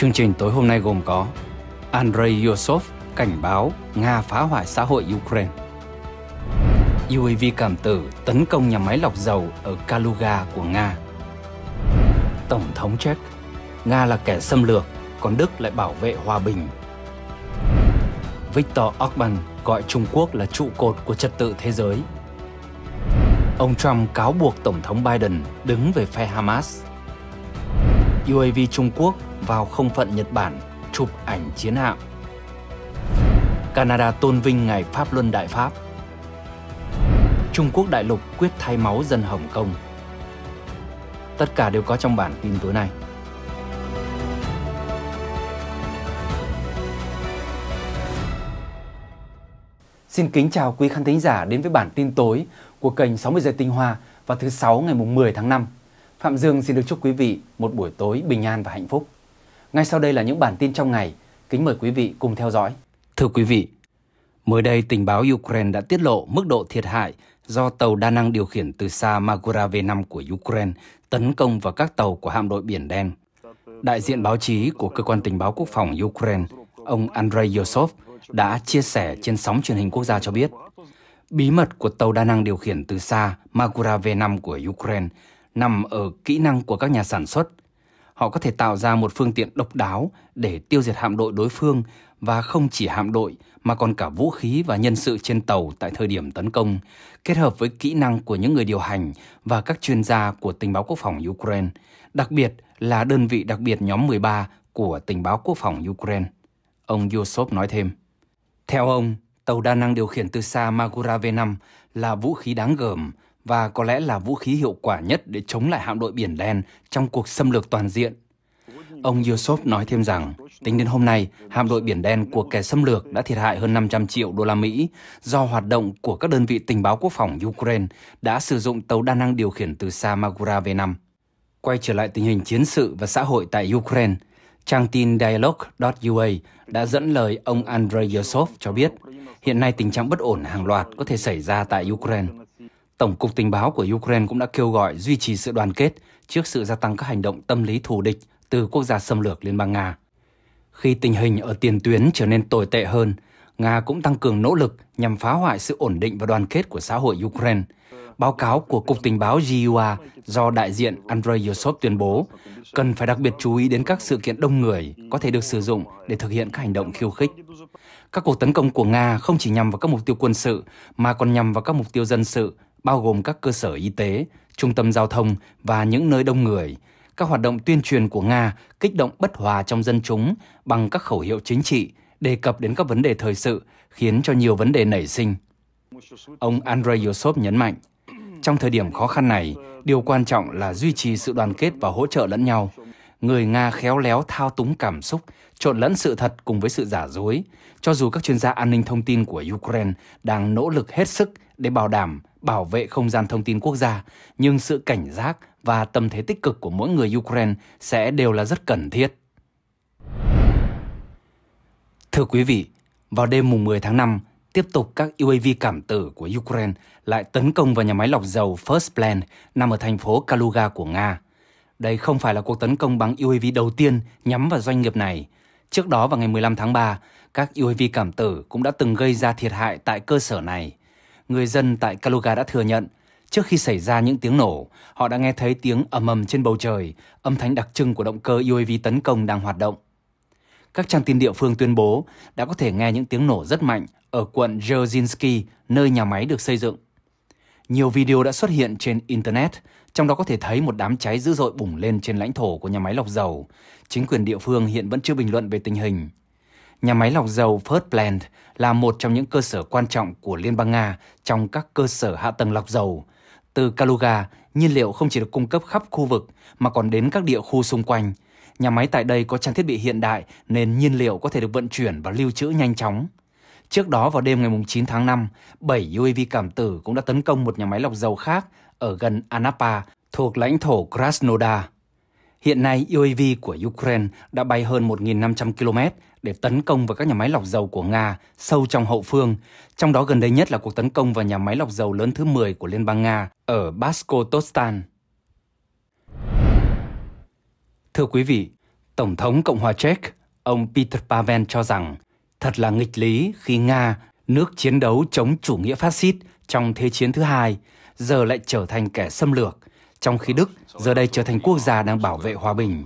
Chương trình tối hôm nay gồm có Andrei Yosov cảnh báo Nga phá hoại xã hội Ukraine UAV cảm tử tấn công nhà máy lọc dầu ở Kaluga của Nga Tổng thống Czech Nga là kẻ xâm lược, còn Đức lại bảo vệ hòa bình Viktor Orbán gọi Trung Quốc là trụ cột của trật tự thế giới Ông Trump cáo buộc Tổng thống Biden đứng về phe Hamas UAV Trung Quốc vào không phận Nhật Bản chụp ảnh chiến hạm. Canada tôn vinh ngày Pháp Luân Đại Pháp. Trung Quốc đại lục quyết thay máu dân Hồng Kông. Tất cả đều có trong bản tin tối nay. Xin kính chào quý khán thính giả đến với bản tin tối của kênh 60 giờ tinh hoa vào thứ sáu ngày mùng 10 tháng 5. Phạm Dương xin được chúc quý vị một buổi tối bình an và hạnh phúc. Ngay sau đây là những bản tin trong ngày. Kính mời quý vị cùng theo dõi. Thưa quý vị, mới đây tình báo Ukraine đã tiết lộ mức độ thiệt hại do tàu đa năng điều khiển từ xa Magura V5 của Ukraine tấn công vào các tàu của hạm đội Biển Đen. Đại diện báo chí của Cơ quan Tình báo Quốc phòng Ukraine, ông Andrei Yosov, đã chia sẻ trên sóng truyền hình quốc gia cho biết, bí mật của tàu đa năng điều khiển từ xa Magura V5 của Ukraine nằm ở kỹ năng của các nhà sản xuất họ có thể tạo ra một phương tiện độc đáo để tiêu diệt hạm đội đối phương và không chỉ hạm đội mà còn cả vũ khí và nhân sự trên tàu tại thời điểm tấn công, kết hợp với kỹ năng của những người điều hành và các chuyên gia của tình báo quốc phòng Ukraine, đặc biệt là đơn vị đặc biệt nhóm 13 của tình báo quốc phòng Ukraine. Ông Yosop nói thêm. Theo ông, tàu đa năng điều khiển từ xa Magura V5 là vũ khí đáng gờm và có lẽ là vũ khí hiệu quả nhất để chống lại hạm đội Biển Đen trong cuộc xâm lược toàn diện. Ông Yosop nói thêm rằng, tính đến hôm nay, hạm đội Biển Đen của kẻ xâm lược đã thiệt hại hơn 500 triệu đô la Mỹ do hoạt động của các đơn vị tình báo quốc phòng Ukraine đã sử dụng tàu đa năng điều khiển từ xa Magura V5. Quay trở lại tình hình chiến sự và xã hội tại Ukraine, Trang tin Dialogue.ua đã dẫn lời ông Andrei Yosov cho biết hiện nay tình trạng bất ổn hàng loạt có thể xảy ra tại Ukraine. Tổng cục Tình báo của Ukraine cũng đã kêu gọi duy trì sự đoàn kết trước sự gia tăng các hành động tâm lý thù địch từ quốc gia xâm lược Liên bang Nga. Khi tình hình ở tiền tuyến trở nên tồi tệ hơn, Nga cũng tăng cường nỗ lực nhằm phá hoại sự ổn định và đoàn kết của xã hội Ukraine. Báo cáo của Cục Tình báo GUA do đại diện Andrei Yosov tuyên bố cần phải đặc biệt chú ý đến các sự kiện đông người có thể được sử dụng để thực hiện các hành động khiêu khích. Các cuộc tấn công của Nga không chỉ nhằm vào các mục tiêu quân sự mà còn nhằm vào các mục tiêu dân sự bao gồm các cơ sở y tế, trung tâm giao thông và những nơi đông người. Các hoạt động tuyên truyền của Nga kích động bất hòa trong dân chúng bằng các khẩu hiệu chính trị, đề cập đến các vấn đề thời sự, khiến cho nhiều vấn đề nảy sinh. Ông Andrei Yosov nhấn mạnh, trong thời điểm khó khăn này, điều quan trọng là duy trì sự đoàn kết và hỗ trợ lẫn nhau, người Nga khéo léo thao túng cảm xúc, trộn lẫn sự thật cùng với sự giả dối, cho dù các chuyên gia an ninh thông tin của Ukraine đang nỗ lực hết sức để bảo đảm bảo vệ không gian thông tin quốc gia, nhưng sự cảnh giác và tâm thế tích cực của mỗi người Ukraine sẽ đều là rất cần thiết. Thưa quý vị, vào đêm mùng 10 tháng 5, tiếp tục các UAV cảm tử của Ukraine lại tấn công vào nhà máy lọc dầu First Plant nằm ở thành phố Kaluga của Nga. Đây không phải là cuộc tấn công bằng UAV đầu tiên nhắm vào doanh nghiệp này. Trước đó vào ngày 15 tháng 3, các UAV cảm tử cũng đã từng gây ra thiệt hại tại cơ sở này. Người dân tại Kaluga đã thừa nhận, trước khi xảy ra những tiếng nổ, họ đã nghe thấy tiếng ầm ầm trên bầu trời, âm thanh đặc trưng của động cơ UAV tấn công đang hoạt động. Các trang tin địa phương tuyên bố đã có thể nghe những tiếng nổ rất mạnh ở quận Jerzinski, nơi nhà máy được xây dựng. Nhiều video đã xuất hiện trên Internet, trong đó có thể thấy một đám cháy dữ dội bùng lên trên lãnh thổ của nhà máy lọc dầu. Chính quyền địa phương hiện vẫn chưa bình luận về tình hình. Nhà máy lọc dầu First Plant là một trong những cơ sở quan trọng của Liên bang Nga trong các cơ sở hạ tầng lọc dầu. Từ Kaluga, nhiên liệu không chỉ được cung cấp khắp khu vực mà còn đến các địa khu xung quanh. Nhà máy tại đây có trang thiết bị hiện đại nên nhiên liệu có thể được vận chuyển và lưu trữ nhanh chóng. Trước đó vào đêm ngày 9 tháng 5, 7 UAV cảm tử cũng đã tấn công một nhà máy lọc dầu khác ở gần Anapa thuộc lãnh thổ Krasnodar. Hiện nay, UAV của Ukraine đã bay hơn 1.500 km để tấn công vào các nhà máy lọc dầu của Nga sâu trong hậu phương, trong đó gần đây nhất là cuộc tấn công vào nhà máy lọc dầu lớn thứ 10 của Liên bang Nga ở Baskotostan. Thưa quý vị, Tổng thống Cộng hòa Czech, ông Peter Pavel cho rằng Thật là nghịch lý khi Nga, nước chiến đấu chống chủ nghĩa phát xít trong Thế chiến thứ hai, giờ lại trở thành kẻ xâm lược, trong khi Đức giờ đây trở thành quốc gia đang bảo vệ hòa bình.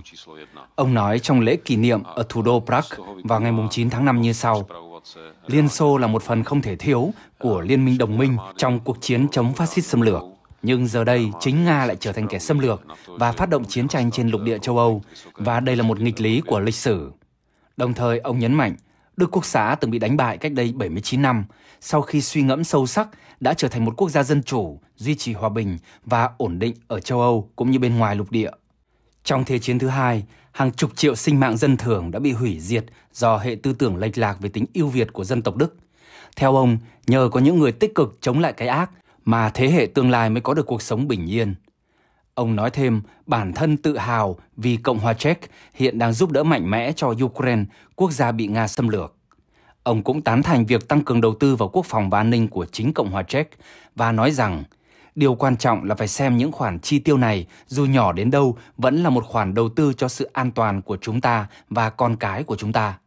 Ông nói trong lễ kỷ niệm ở thủ đô Prague vào ngày 9 tháng 5 như sau. Liên Xô là một phần không thể thiếu của Liên minh đồng minh trong cuộc chiến chống phát xít xâm lược. Nhưng giờ đây, chính Nga lại trở thành kẻ xâm lược và phát động chiến tranh trên lục địa châu Âu, và đây là một nghịch lý của lịch sử. Đồng thời, ông nhấn mạnh Đức Quốc xã từng bị đánh bại cách đây 79 năm, sau khi suy ngẫm sâu sắc đã trở thành một quốc gia dân chủ, duy trì hòa bình và ổn định ở châu Âu cũng như bên ngoài lục địa. Trong Thế chiến thứ hai, hàng chục triệu sinh mạng dân thường đã bị hủy diệt do hệ tư tưởng lệch lạc về tính ưu việt của dân tộc Đức. Theo ông, nhờ có những người tích cực chống lại cái ác mà thế hệ tương lai mới có được cuộc sống bình yên. Ông nói thêm, bản thân tự hào vì Cộng hòa Czech hiện đang giúp đỡ mạnh mẽ cho Ukraine, quốc gia bị Nga xâm lược. Ông cũng tán thành việc tăng cường đầu tư vào quốc phòng và an ninh của chính Cộng hòa Czech và nói rằng điều quan trọng là phải xem những khoản chi tiêu này dù nhỏ đến đâu vẫn là một khoản đầu tư cho sự an toàn của chúng ta và con cái của chúng ta.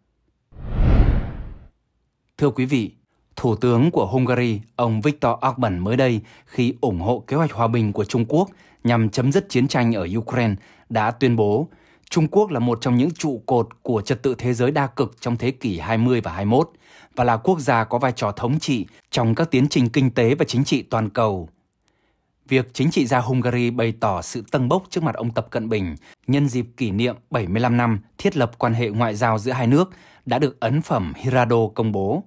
Thưa quý vị, Thủ tướng của Hungary, ông Viktor Orbán mới đây khi ủng hộ kế hoạch hòa bình của Trung Quốc nhằm chấm dứt chiến tranh ở Ukraine đã tuyên bố Trung Quốc là một trong những trụ cột của trật tự thế giới đa cực trong thế kỷ 20 và 21 và là quốc gia có vai trò thống trị trong các tiến trình kinh tế và chính trị toàn cầu. Việc chính trị gia Hungary bày tỏ sự tâng bốc trước mặt ông Tập Cận Bình nhân dịp kỷ niệm 75 năm thiết lập quan hệ ngoại giao giữa hai nước đã được ấn phẩm Hirado công bố.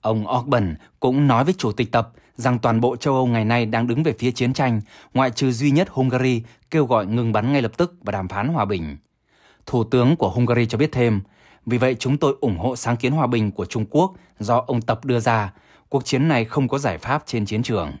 Ông Orban cũng nói với chủ tịch tập rằng toàn bộ châu Âu ngày nay đang đứng về phía chiến tranh, ngoại trừ duy nhất Hungary kêu gọi ngừng bắn ngay lập tức và đàm phán hòa bình. Thủ tướng của Hungary cho biết thêm, vì vậy chúng tôi ủng hộ sáng kiến hòa bình của Trung Quốc do ông Tập đưa ra, cuộc chiến này không có giải pháp trên chiến trường.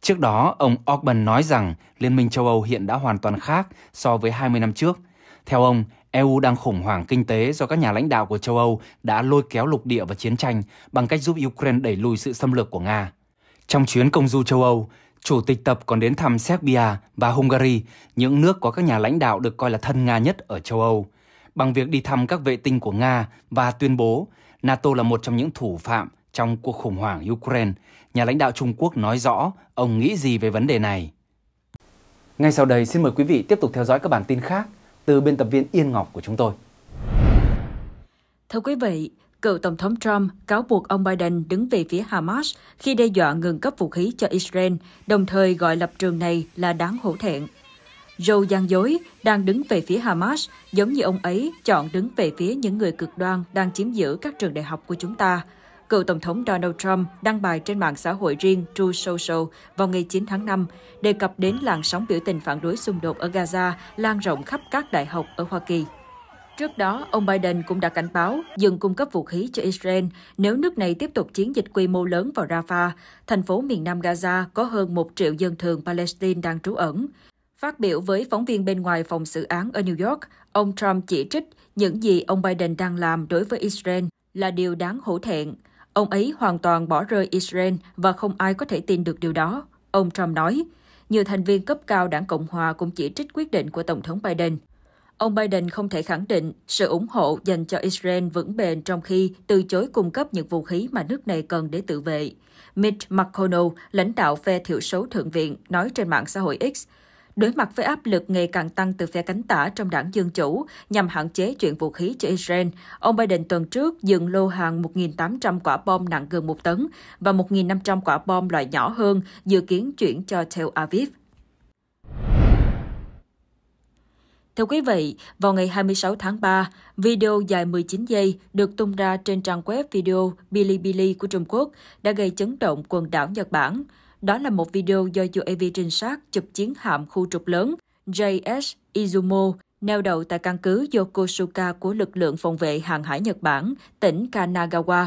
Trước đó, ông Orban nói rằng Liên minh châu Âu hiện đã hoàn toàn khác so với 20 năm trước. Theo ông, EU đang khủng hoảng kinh tế do các nhà lãnh đạo của châu Âu đã lôi kéo lục địa và chiến tranh bằng cách giúp Ukraine đẩy lùi sự xâm lược của Nga. Trong chuyến công du châu Âu, Chủ tịch Tập còn đến thăm Serbia và Hungary, những nước có các nhà lãnh đạo được coi là thân Nga nhất ở châu Âu. Bằng việc đi thăm các vệ tinh của Nga và tuyên bố NATO là một trong những thủ phạm trong cuộc khủng hoảng Ukraine, nhà lãnh đạo Trung Quốc nói rõ ông nghĩ gì về vấn đề này. Ngay sau đây xin mời quý vị tiếp tục theo dõi các bản tin khác – từ biên tập viên Yên Ngọc của chúng tôi. Thưa quý vị, cựu Tổng thống Trump cáo buộc ông Biden đứng về phía Hamas khi đe dọa ngừng cấp vũ khí cho Israel, đồng thời gọi lập trường này là đáng hổ thẹn. Joe gian dối đang đứng về phía Hamas, giống như ông ấy chọn đứng về phía những người cực đoan đang chiếm giữ các trường đại học của chúng ta, cựu Tổng thống Donald Trump đăng bài trên mạng xã hội riêng True Social vào ngày 9 tháng 5, đề cập đến làn sóng biểu tình phản đối xung đột ở Gaza lan rộng khắp các đại học ở Hoa Kỳ. Trước đó, ông Biden cũng đã cảnh báo dừng cung cấp vũ khí cho Israel nếu nước này tiếp tục chiến dịch quy mô lớn vào Rafah, thành phố miền nam Gaza có hơn 1 triệu dân thường Palestine đang trú ẩn. Phát biểu với phóng viên bên ngoài phòng xử án ở New York, ông Trump chỉ trích những gì ông Biden đang làm đối với Israel là điều đáng hổ thẹn. Ông ấy hoàn toàn bỏ rơi Israel và không ai có thể tin được điều đó, ông Trump nói. Nhiều thành viên cấp cao đảng Cộng hòa cũng chỉ trích quyết định của Tổng thống Biden. Ông Biden không thể khẳng định sự ủng hộ dành cho Israel vững bền trong khi từ chối cung cấp những vũ khí mà nước này cần để tự vệ. Mitch McConnell, lãnh đạo phe thiểu số Thượng viện, nói trên mạng xã hội X, đối mặt với áp lực ngày càng tăng từ phe cánh tả trong đảng Dân Chủ nhằm hạn chế chuyện vũ khí cho Israel, ông Biden tuần trước dừng lô hàng 1.800 quả bom nặng gần 1 tấn và 1.500 quả bom loại nhỏ hơn dự kiến chuyển cho Tel Aviv. Thưa quý vị, vào ngày 26 tháng 3, video dài 19 giây được tung ra trên trang web video Bilibili của Trung Quốc đã gây chấn động quần đảo Nhật Bản. Đó là một video do UAV trinh sát chụp chiến hạm khu trục lớn JS Izumo neo đậu tại căn cứ Yokosuka của lực lượng phòng vệ hàng hải Nhật Bản, tỉnh Kanagawa.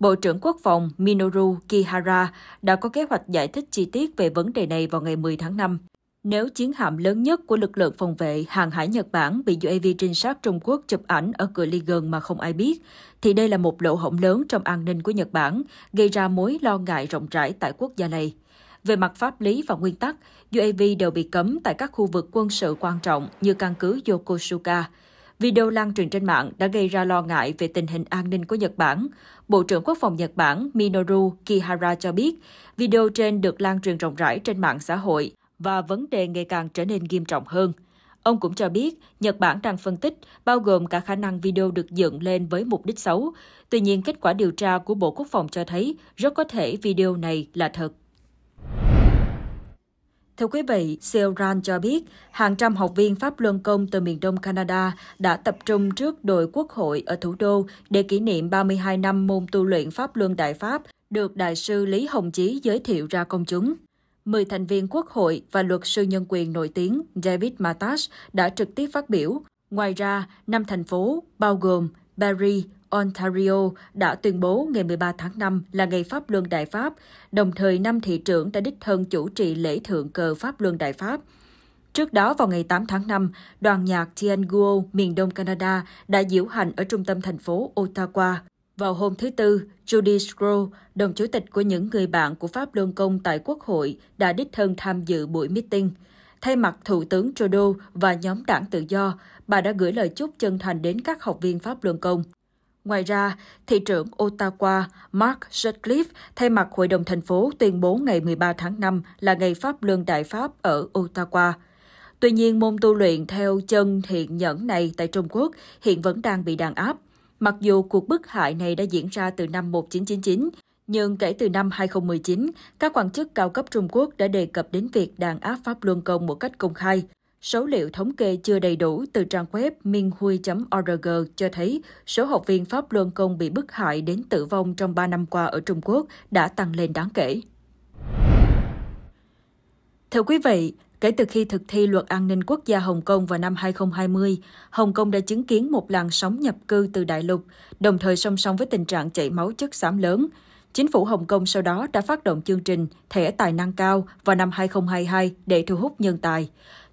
Bộ trưởng Quốc phòng Minoru Kihara đã có kế hoạch giải thích chi tiết về vấn đề này vào ngày 10 tháng 5. Nếu chiến hạm lớn nhất của lực lượng phòng vệ hàng hải Nhật Bản bị UAV trinh sát Trung Quốc chụp ảnh ở cự ly gần mà không ai biết, thì đây là một lỗ hổng lớn trong an ninh của Nhật Bản, gây ra mối lo ngại rộng rãi tại quốc gia này. Về mặt pháp lý và nguyên tắc, UAV đều bị cấm tại các khu vực quân sự quan trọng như căn cứ Yokosuka. Video lan truyền trên mạng đã gây ra lo ngại về tình hình an ninh của Nhật Bản. Bộ trưởng Quốc phòng Nhật Bản Minoru Kihara cho biết, video trên được lan truyền rộng rãi trên mạng xã hội và vấn đề ngày càng trở nên nghiêm trọng hơn. Ông cũng cho biết, Nhật Bản đang phân tích, bao gồm cả khả năng video được dựng lên với mục đích xấu. Tuy nhiên, kết quả điều tra của Bộ Quốc phòng cho thấy rất có thể video này là thật. Theo quý vị, Seoran cho biết, hàng trăm học viên Pháp Luân Công từ miền đông Canada đã tập trung trước đội quốc hội ở thủ đô để kỷ niệm 32 năm môn tu luyện Pháp Luân Đại Pháp được Đại sư Lý Hồng Chí giới thiệu ra công chúng. 10 thành viên quốc hội và luật sư nhân quyền nổi tiếng David Matas đã trực tiếp phát biểu. Ngoài ra, năm thành phố bao gồm Paris, Ontario đã tuyên bố ngày 13 tháng 5 là ngày Pháp Luân Đại Pháp, đồng thời năm thị trưởng đã đích thân chủ trì lễ thượng cờ Pháp Luân Đại Pháp. Trước đó vào ngày 8 tháng 5, đoàn nhạc Tianguo miền đông Canada đã diễu hành ở trung tâm thành phố Ottawa. Vào hôm thứ Tư, Judy Stroh, đồng chủ tịch của những người bạn của Pháp Luân Công tại Quốc hội, đã đích thân tham dự buổi meeting. Thay mặt Thủ tướng Trudeau và nhóm đảng tự do, bà đã gửi lời chúc chân thành đến các học viên Pháp Luân Công. Ngoài ra, thị trưởng Ottawa Mark Sutcliffe thay mặt Hội đồng thành phố tuyên bố ngày 13 tháng 5 là ngày Pháp Luân Đại Pháp ở Ottawa. Tuy nhiên, môn tu luyện theo chân thiện nhẫn này tại Trung Quốc hiện vẫn đang bị đàn áp. Mặc dù cuộc bức hại này đã diễn ra từ năm 1999, nhưng kể từ năm 2019, các quan chức cao cấp Trung Quốc đã đề cập đến việc đàn áp Pháp Luân Công một cách công khai. Số liệu thống kê chưa đầy đủ từ trang web minhui.org cho thấy số học viên Pháp Luân Công bị bức hại đến tử vong trong 3 năm qua ở Trung Quốc đã tăng lên đáng kể. Thưa quý vị, kể từ khi thực thi luật an ninh quốc gia Hồng Kông vào năm 2020, Hồng Kông đã chứng kiến một làn sóng nhập cư từ đại lục, đồng thời song song với tình trạng chảy máu chất xám lớn. Chính phủ Hồng Kông sau đó đã phát động chương trình Thẻ tài năng cao vào năm 2022 để thu hút nhân tài.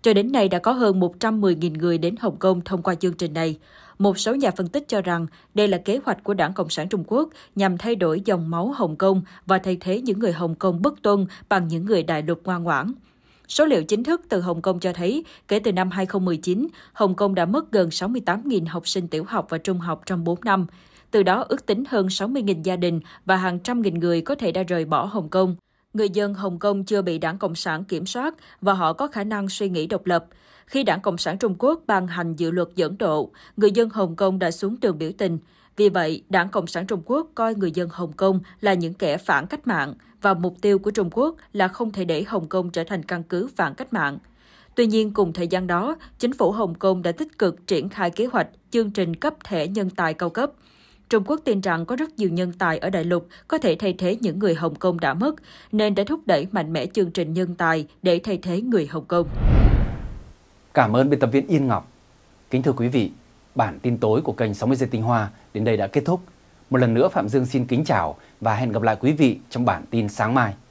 Cho đến nay đã có hơn 110.000 người đến Hồng Kông thông qua chương trình này. Một số nhà phân tích cho rằng đây là kế hoạch của Đảng Cộng sản Trung Quốc nhằm thay đổi dòng máu Hồng Kông và thay thế những người Hồng Kông bất tuân bằng những người đại lục ngoan ngoãn. Số liệu chính thức từ Hồng Kông cho thấy, kể từ năm 2019, Hồng Kông đã mất gần 68.000 học sinh tiểu học và trung học trong 4 năm. Từ đó ước tính hơn 60.000 gia đình và hàng trăm nghìn người có thể đã rời bỏ Hồng Kông người dân Hồng Kông chưa bị đảng Cộng sản kiểm soát và họ có khả năng suy nghĩ độc lập. Khi đảng Cộng sản Trung Quốc ban hành dự luật dẫn độ, người dân Hồng Kông đã xuống đường biểu tình. Vì vậy, đảng Cộng sản Trung Quốc coi người dân Hồng Kông là những kẻ phản cách mạng và mục tiêu của Trung Quốc là không thể để Hồng Kông trở thành căn cứ phản cách mạng. Tuy nhiên, cùng thời gian đó, chính phủ Hồng Kông đã tích cực triển khai kế hoạch chương trình cấp thẻ nhân tài cao cấp – Trung Quốc tin rằng có rất nhiều nhân tài ở đại lục có thể thay thế những người Hồng Kông đã mất, nên đã thúc đẩy mạnh mẽ chương trình nhân tài để thay thế người Hồng Kông. Cảm ơn biên tập viên Yên Ngọc. Kính thưa quý vị, bản tin tối của kênh 60 giây tinh hoa đến đây đã kết thúc. Một lần nữa Phạm Dương xin kính chào và hẹn gặp lại quý vị trong bản tin sáng mai.